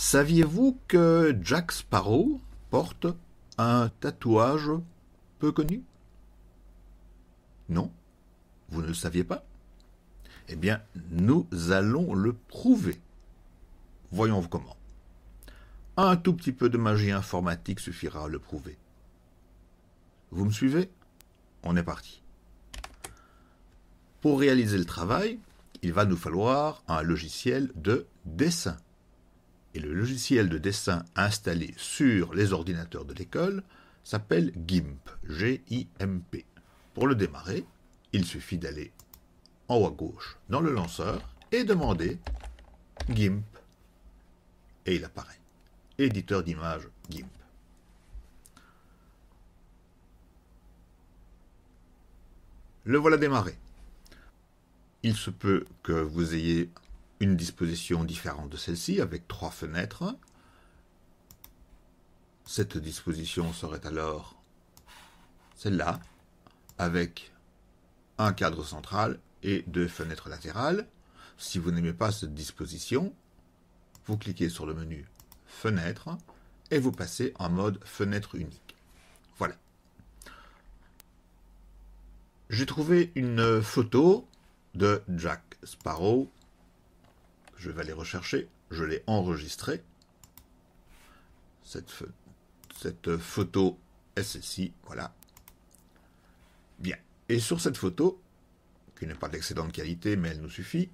Saviez-vous que Jack Sparrow porte un tatouage peu connu Non Vous ne le saviez pas Eh bien, nous allons le prouver. Voyons comment. Un tout petit peu de magie informatique suffira à le prouver. Vous me suivez On est parti. Pour réaliser le travail, il va nous falloir un logiciel de dessin et le logiciel de dessin installé sur les ordinateurs de l'école s'appelle GIMP, G-I-M-P. Pour le démarrer, il suffit d'aller en haut à gauche dans le lanceur et demander GIMP. Et il apparaît. Éditeur d'image GIMP. Le voilà démarré. Il se peut que vous ayez une disposition différente de celle-ci avec trois fenêtres. Cette disposition serait alors celle-là, avec un cadre central et deux fenêtres latérales. Si vous n'aimez pas cette disposition, vous cliquez sur le menu Fenêtre et vous passez en mode fenêtre unique. Voilà. J'ai trouvé une photo de Jack Sparrow je vais aller rechercher, je l'ai enregistré, cette, cette photo SSI, voilà. Bien, et sur cette photo, qui n'est pas d'excellente qualité, mais elle nous suffit,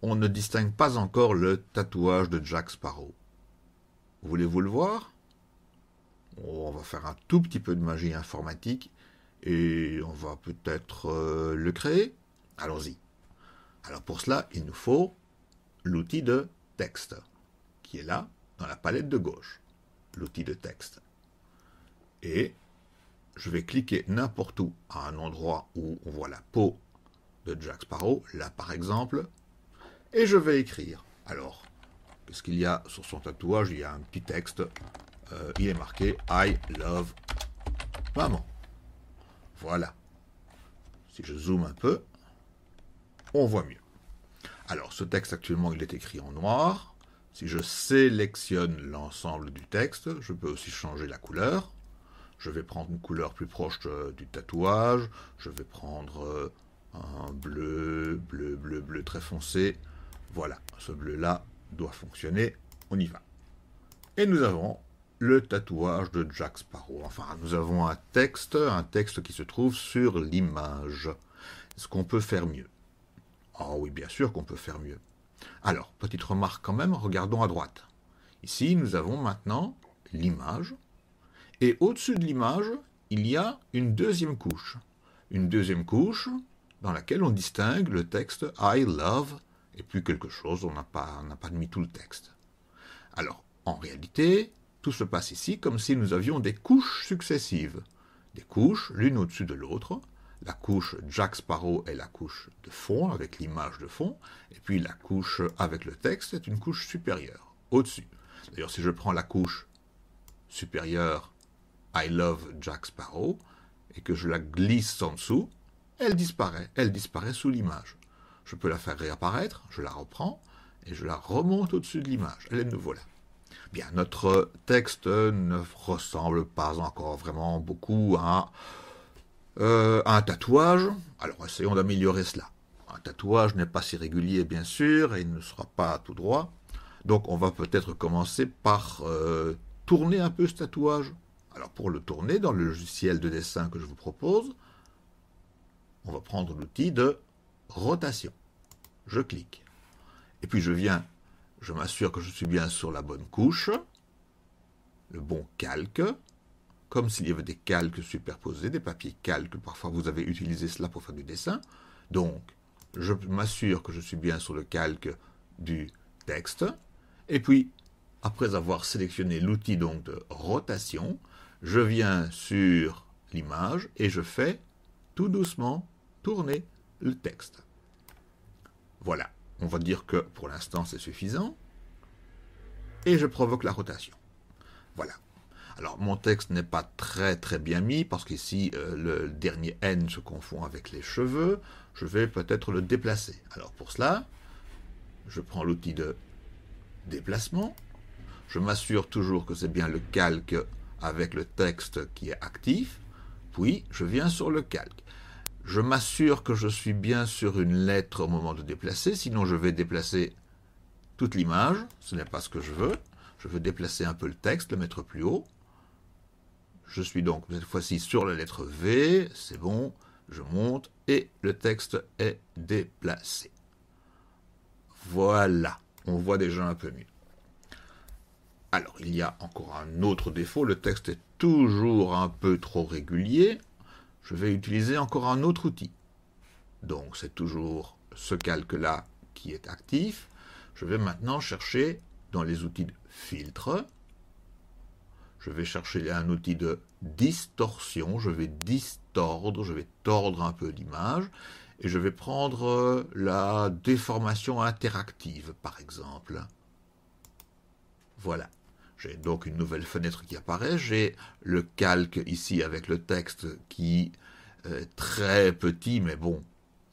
on ne distingue pas encore le tatouage de Jack Sparrow. Voulez-vous le voir oh, On va faire un tout petit peu de magie informatique et on va peut-être euh, le créer. Allons-y. Alors pour cela, il nous faut l'outil de texte, qui est là, dans la palette de gauche, l'outil de texte. Et je vais cliquer n'importe où à un endroit où on voit la peau de Jack Sparrow, là par exemple, et je vais écrire. Alors, qu'est-ce qu'il y a sur son tatouage Il y a un petit texte, euh, il est marqué I love maman. Voilà. Si je zoome un peu, on voit mieux. Alors, ce texte actuellement, il est écrit en noir. Si je sélectionne l'ensemble du texte, je peux aussi changer la couleur. Je vais prendre une couleur plus proche euh, du tatouage. Je vais prendre euh, un bleu, bleu, bleu, bleu très foncé. Voilà, ce bleu-là doit fonctionner. On y va. Et nous avons le tatouage de Jack Sparrow. Enfin, nous avons un texte, un texte qui se trouve sur l'image. Est-ce qu'on peut faire mieux ah oui, bien sûr qu'on peut faire mieux. Alors, petite remarque quand même, regardons à droite. Ici, nous avons maintenant l'image. Et au-dessus de l'image, il y a une deuxième couche. Une deuxième couche dans laquelle on distingue le texte I love et puis quelque chose, on n'a pas, pas mis tout le texte. Alors, en réalité, tout se passe ici comme si nous avions des couches successives. Des couches, l'une au-dessus de l'autre, la couche Jack Sparrow est la couche de fond, avec l'image de fond, et puis la couche avec le texte est une couche supérieure, au-dessus. D'ailleurs, si je prends la couche supérieure I love Jack Sparrow et que je la glisse en dessous, elle disparaît, elle disparaît sous l'image. Je peux la faire réapparaître, je la reprends et je la remonte au-dessus de l'image. Elle est de nouveau là. Bien, notre texte ne ressemble pas encore vraiment beaucoup à euh, un tatouage. Alors essayons d'améliorer cela. Un tatouage n'est pas si régulier, bien sûr, et il ne sera pas tout droit. Donc on va peut-être commencer par euh, tourner un peu ce tatouage. Alors pour le tourner, dans le logiciel de dessin que je vous propose, on va prendre l'outil de rotation. Je clique. Et puis je viens, je m'assure que je suis bien sur la bonne couche, le bon calque comme s'il y avait des calques superposés, des papiers calques, parfois vous avez utilisé cela pour faire du dessin. Donc, je m'assure que je suis bien sur le calque du texte. Et puis, après avoir sélectionné l'outil donc de rotation, je viens sur l'image et je fais tout doucement tourner le texte. Voilà, on va dire que pour l'instant c'est suffisant. Et je provoque la rotation. Voilà. Alors mon texte n'est pas très très bien mis parce qu'ici euh, le dernier N se confond avec les cheveux. Je vais peut-être le déplacer. Alors pour cela, je prends l'outil de déplacement. Je m'assure toujours que c'est bien le calque avec le texte qui est actif. Puis je viens sur le calque. Je m'assure que je suis bien sur une lettre au moment de déplacer, sinon je vais déplacer toute l'image, ce n'est pas ce que je veux. Je veux déplacer un peu le texte, le mettre plus haut. Je suis donc cette fois-ci sur la lettre V, c'est bon, je monte et le texte est déplacé. Voilà, on voit déjà un peu mieux. Alors, il y a encore un autre défaut, le texte est toujours un peu trop régulier. Je vais utiliser encore un autre outil. Donc, c'est toujours ce calque-là qui est actif. Je vais maintenant chercher dans les outils de filtre je vais chercher un outil de distorsion, je vais distordre, je vais tordre un peu l'image, et je vais prendre euh, la déformation interactive, par exemple. Voilà. J'ai donc une nouvelle fenêtre qui apparaît. J'ai le calque ici avec le texte qui euh, est très petit, mais bon,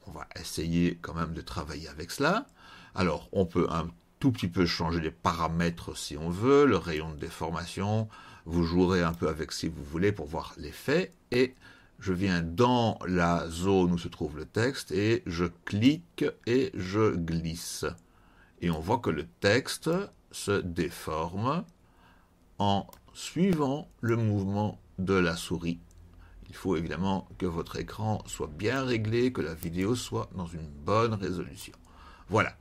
on va essayer quand même de travailler avec cela. Alors, on peut un tout petit peu changer les paramètres si on veut, le rayon de déformation, vous jouerez un peu avec si vous voulez pour voir l'effet. Et je viens dans la zone où se trouve le texte et je clique et je glisse. Et on voit que le texte se déforme en suivant le mouvement de la souris. Il faut évidemment que votre écran soit bien réglé, que la vidéo soit dans une bonne résolution. Voilà,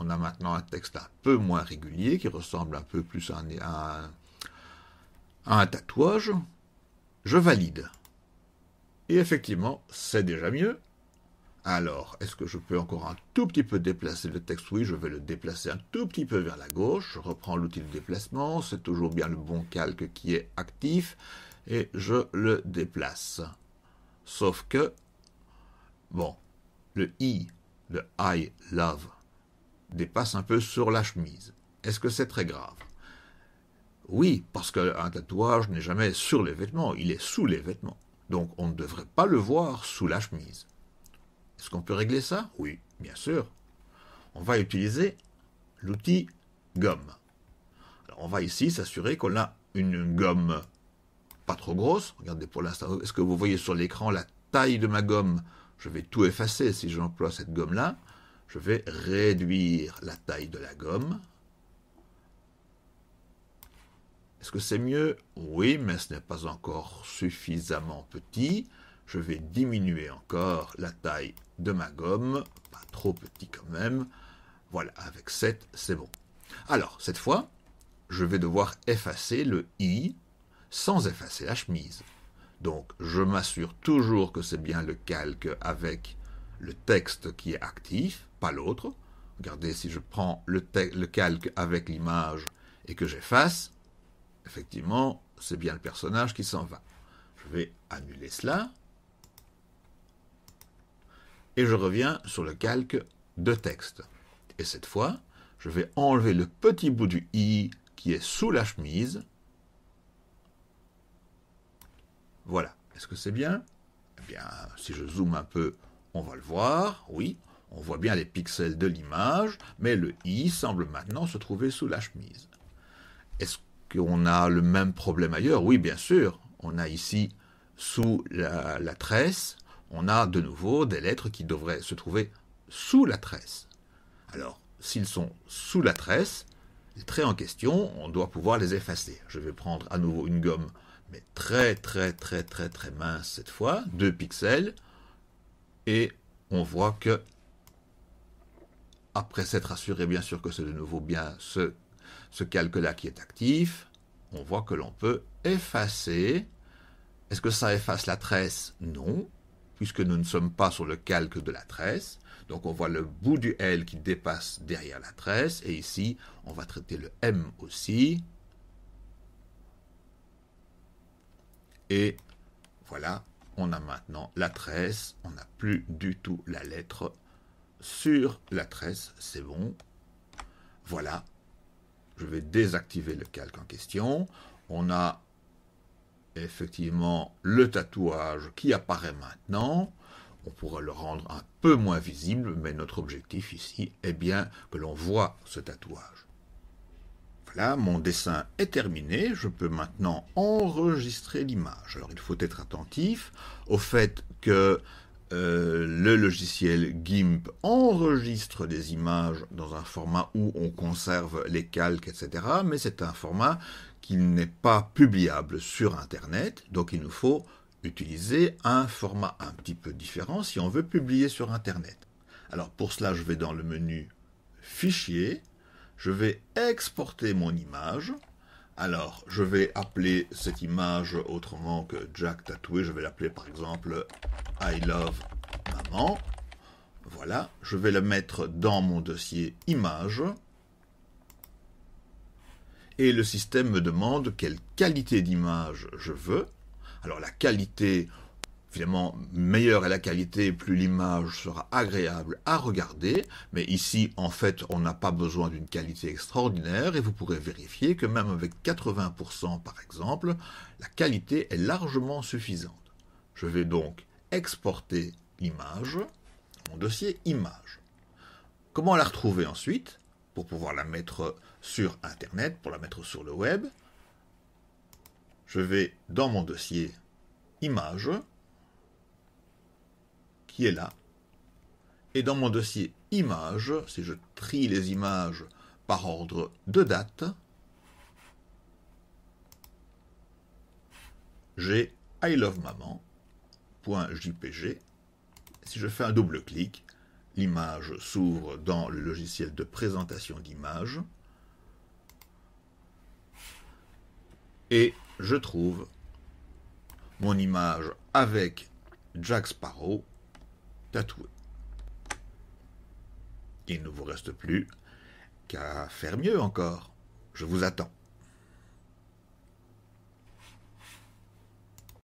on a maintenant un texte un peu moins régulier qui ressemble un peu plus à un, un tatouage, je valide. Et effectivement, c'est déjà mieux. Alors, est-ce que je peux encore un tout petit peu déplacer le texte Oui, je vais le déplacer un tout petit peu vers la gauche. Je reprends l'outil de déplacement. C'est toujours bien le bon calque qui est actif. Et je le déplace. Sauf que, bon, le I le I love dépasse un peu sur la chemise. Est-ce que c'est très grave oui, parce qu'un tatouage n'est jamais sur les vêtements, il est sous les vêtements. Donc on ne devrait pas le voir sous la chemise. Est-ce qu'on peut régler ça Oui, bien sûr. On va utiliser l'outil gomme. Alors on va ici s'assurer qu'on a une gomme pas trop grosse. Regardez pour l'instant, est-ce que vous voyez sur l'écran la taille de ma gomme Je vais tout effacer si j'emploie cette gomme-là. Je vais réduire la taille de la gomme. Est-ce que c'est mieux Oui, mais ce n'est pas encore suffisamment petit. Je vais diminuer encore la taille de ma gomme, pas trop petit quand même. Voilà, avec 7, c'est bon. Alors, cette fois, je vais devoir effacer le i sans effacer la chemise. Donc, je m'assure toujours que c'est bien le calque avec le texte qui est actif, pas l'autre. Regardez, si je prends le, le calque avec l'image et que j'efface, effectivement, c'est bien le personnage qui s'en va. Je vais annuler cela. Et je reviens sur le calque de texte. Et cette fois, je vais enlever le petit bout du i qui est sous la chemise. Voilà. Est-ce que c'est bien Eh bien, si je zoome un peu, on va le voir. Oui, on voit bien les pixels de l'image, mais le i semble maintenant se trouver sous la chemise. Est-ce qu'on a le même problème ailleurs Oui, bien sûr. On a ici, sous la, tresse, on a de nouveau des lettres qui devraient se trouver sous la tresse. Alors, s'ils sont sous la tresse, les traits en question, on doit pouvoir les effacer. Je vais prendre à nouveau une gomme, mais très très très très très mince cette fois, 2 pixels, et on voit que, après s'être assuré bien sûr que c'est de nouveau bien ce ce calque-là qui est actif, on voit que l'on peut effacer. Est-ce que ça efface la tresse Non, puisque nous ne sommes pas sur le calque de la tresse. Donc on voit le bout du L qui dépasse derrière la tresse. Et ici, on va traiter le M aussi. Et voilà, on a maintenant la tresse. On n'a plus du tout la lettre sur la tresse. C'est bon. Voilà, je vais désactiver le calque en question. On a effectivement le tatouage qui apparaît maintenant. On pourrait le rendre un peu moins visible, mais notre objectif ici est bien que l'on voit ce tatouage. Voilà, mon dessin est terminé, je peux maintenant enregistrer l'image. Alors il faut être attentif au fait que euh, le logiciel GIMP enregistre des images dans un format où on conserve les calques, etc. Mais c'est un format qui n'est pas publiable sur Internet, donc il nous faut utiliser un format un petit peu différent si on veut publier sur Internet. Alors pour cela, je vais dans le menu Fichier, je vais exporter mon image, alors, je vais appeler cette image autrement que Jack tatoué. Je vais l'appeler par exemple I love maman. Voilà, je vais le mettre dans mon dossier image. Et le système me demande quelle qualité d'image je veux. Alors la qualité, finalement, meilleure est la qualité, plus l'image sera agréable à regarder. Mais ici, en fait, on n'a pas besoin d'une qualité extraordinaire et vous pourrez vérifier que même avec 80% par exemple, la qualité est largement suffisante. Je vais donc exporter l'image, mon dossier image. Comment la retrouver ensuite pour pouvoir la mettre sur Internet, pour la mettre sur le web Je vais dans mon dossier image est là. Et dans mon dossier images, si je trie les images par ordre de date, j'ai I love maman.jpg. Si je fais un double clic, l'image s'ouvre dans le logiciel de présentation d'images. Et je trouve mon image avec Jack Sparrow il ne vous reste plus qu'à faire mieux encore. Je vous attends.